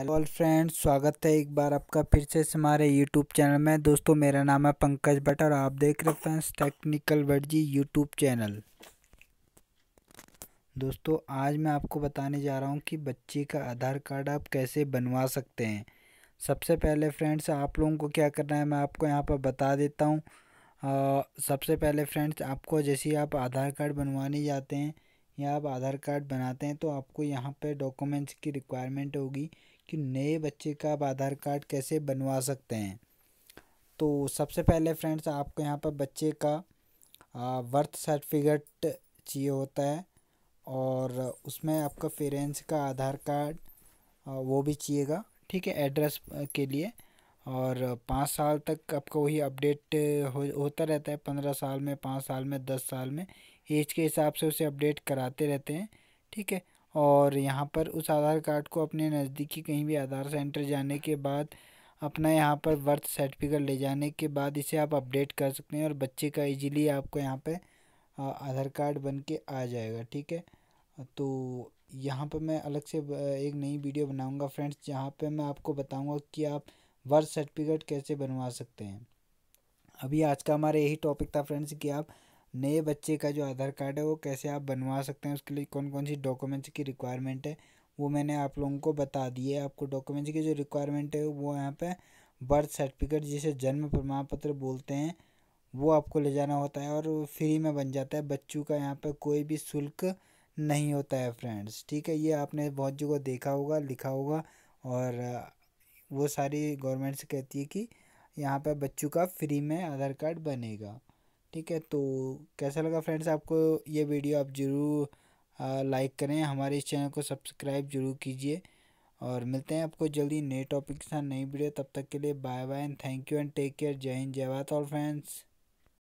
hello all friends स्वागत है एक बार आपका फिर से हमारे यूट्यूब चैनल में दोस्तों मेरा नाम है पंकज भट्ट और आप देख रहे फ्रेंड्स टेक्निकल वर्जी यूट्यूब चैनल दोस्तों आज मैं आपको बताने जा रहा हूँ कि बच्चे का आधार कार्ड आप कैसे बनवा सकते हैं सबसे पहले फ्रेंड्स आप लोगों को क्या करना है मैं आपको यहाँ पर बता देता हूँ सबसे पहले फ्रेंड्स आपको जैसे आप आधार कार्ड बनवाने जाते हैं या आप आधार कार्ड बनाते हैं तो आपको यहाँ पर डॉक्यूमेंट्स की रिक्वायरमेंट होगी कि नए बच्चे का आप आधार कार्ड कैसे बनवा सकते हैं तो सबसे पहले फ्रेंड्स आपको यहाँ पर बच्चे का बर्थ सर्टिफिकेट चाहिए होता है और उसमें आपका पेरेंट्स का आधार कार्ड वो भी चाहिएगा ठीक है एड्रेस के लिए और पाँच साल तक आपका वही अपडेट हो, होता रहता है पंद्रह साल में पाँच साल में दस साल में एज के हिसाब से उसे अपडेट कराते रहते हैं ठीक है और यहाँ पर उस आधार कार्ड को अपने नज़दीकी कहीं भी आधार सेंटर जाने के बाद अपना यहाँ पर बर्थ सर्टिफिकेट ले जाने के बाद इसे आप अपडेट कर सकते हैं और बच्चे का इजीली आपको यहाँ पे आधार कार्ड बन के आ जाएगा ठीक है तो यहाँ पर मैं अलग से एक नई वीडियो बनाऊँगा फ्रेंड्स जहाँ पर मैं आपको बताऊँगा कि आप बर्थ सर्टिफिकेट कैसे बनवा सकते हैं अभी आज का हमारा यही टॉपिक था फ्रेंड्स कि आप नए बच्चे का जो आधार कार्ड है वो कैसे आप बनवा सकते हैं उसके लिए कौन कौन सी डॉक्यूमेंट्स की रिक्वायरमेंट है वो मैंने आप लोगों को बता दी है आपको डॉक्यूमेंट्स की जो रिक्वायरमेंट है वो यहाँ पे बर्थ सर्टिफिकेट जिसे जन्म प्रमाण पत्र बोलते हैं वो आपको ले जाना होता है और फ्री में बन जाता है बच्चों का यहाँ पर कोई भी शुल्क नहीं होता है फ्रेंड्स ठीक है ये आपने बहुत जगह देखा होगा लिखा होगा और वो सारी गवर्नमेंट से कहती है कि यहाँ पर बच्चों का फ्री में आधार कार्ड बनेगा ठीक है तो कैसा लगा फ्रेंड्स आपको ये वीडियो आप ज़रूर लाइक करें हमारे इस चैनल को सब्सक्राइब जरूर कीजिए और मिलते हैं आपको जल्दी नए टॉपिक के साथ नई वीडियो तब तक के लिए bye bye and thank you and take care जय हिंद जय भारत ऑल फ्रेंड्स